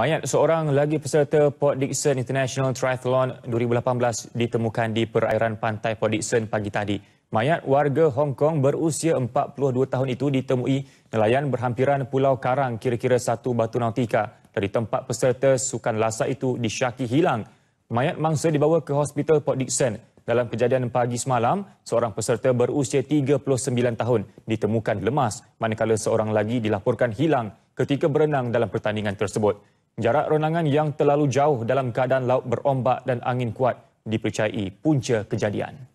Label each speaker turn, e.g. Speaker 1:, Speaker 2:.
Speaker 1: Mayat seorang lagi peserta Port Dickson International Triathlon 2018 ditemukan di perairan pantai Port Dickson pagi tadi. Mayat warga Hong Kong berusia 42 tahun itu ditemui nelayan berhampiran Pulau Karang kira-kira satu batu nautika dari tempat peserta sukan lasak itu disyaki hilang. Mayat mangsa dibawa ke hospital Port Dickson. Dalam kejadian pagi semalam, seorang peserta berusia 39 tahun ditemukan lemas manakala seorang lagi dilaporkan hilang ketika berenang dalam pertandingan tersebut. Jarak renangan yang terlalu jauh dalam keadaan laut berombak dan angin kuat dipercayai punca kejadian.